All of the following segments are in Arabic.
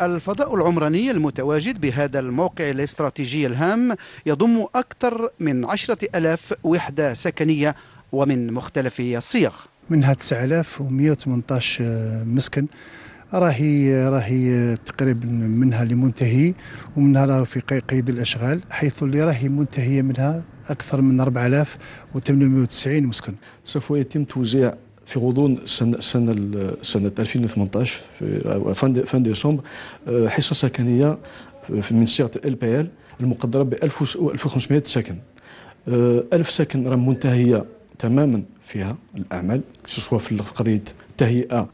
الفضاء العمراني المتواجد بهذا الموقع الاستراتيجي الهام يضم أكثر من عشرة ألاف وحدة سكنية ومن مختلف الصيغ منها 9118 مسكن راهي راهي تقريبا منها اللي منتهي ومنها في قيد الاشغال حيث اللي راهي منتهيه منها اكثر من 4890 مسكن سوف يتم توزيع في غضون سنة, سنة, سنة 2018 في فان ديسمبر حصة سكنية من صيغة ال بي ال المقدرة ب 1500 سكن 1000 آه، سكن راه منتهية تماما فيها الأعمال سواء في قضية تهيئة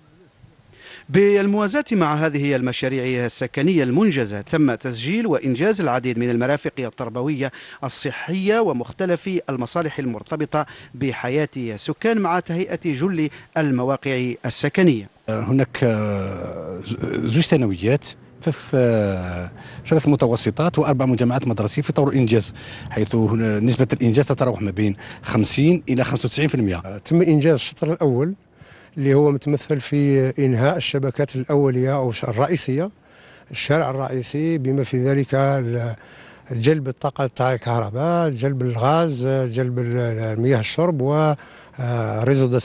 بالموازاة مع هذه المشاريع السكنية المنجزة تم تسجيل وإنجاز العديد من المرافق التربوية الصحية ومختلف المصالح المرتبطة بحياة السكان مع تهيئة جل المواقع السكنية هناك زوج ثانويات ثلاث ثلاث متوسطات واربع مجمعات مدرسيه في طور الانجاز حيث نسبه الانجاز تتراوح ما بين 50 الى 95% تم انجاز الشطر الاول اللي هو متمثل في إنهاء الشبكات الأولية أو الرئيسية الشارع الرئيسي بما في ذلك جلب الطاقة تاع الكهرباء جلب الغاز جلب المياه الشرب و آه، ريزو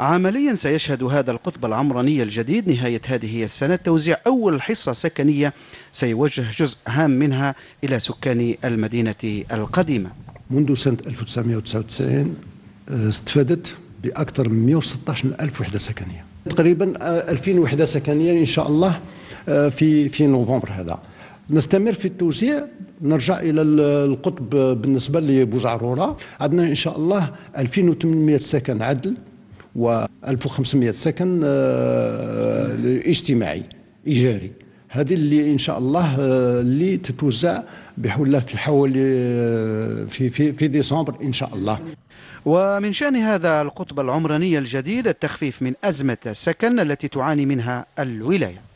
عمليا سيشهد هذا القطب العمراني الجديد نهاية هذه السنة توزيع أول حصة سكنية سيوجه جزء هام منها إلى سكان المدينة القديمة منذ سنة 1999 آه، استفادت لاكثر من 116 الف وحده سكنيه تقريبا 2000 آه، وحده سكنيه ان شاء الله آه، في في نوفمبر هذا نستمر في التوزيع نرجع الى القطب آه، بالنسبه لبوزعروره عندنا ان شاء الله 2800 سكن عدل و 1500 سكن اجتماعي ايجاري هذه اللي ان شاء الله آه، اللي تتوزع بحول في حوالي آه، في في في ديسمبر ان شاء الله ومن شأن هذا القطب العمراني الجديد التخفيف من أزمة السكن التي تعاني منها الولاية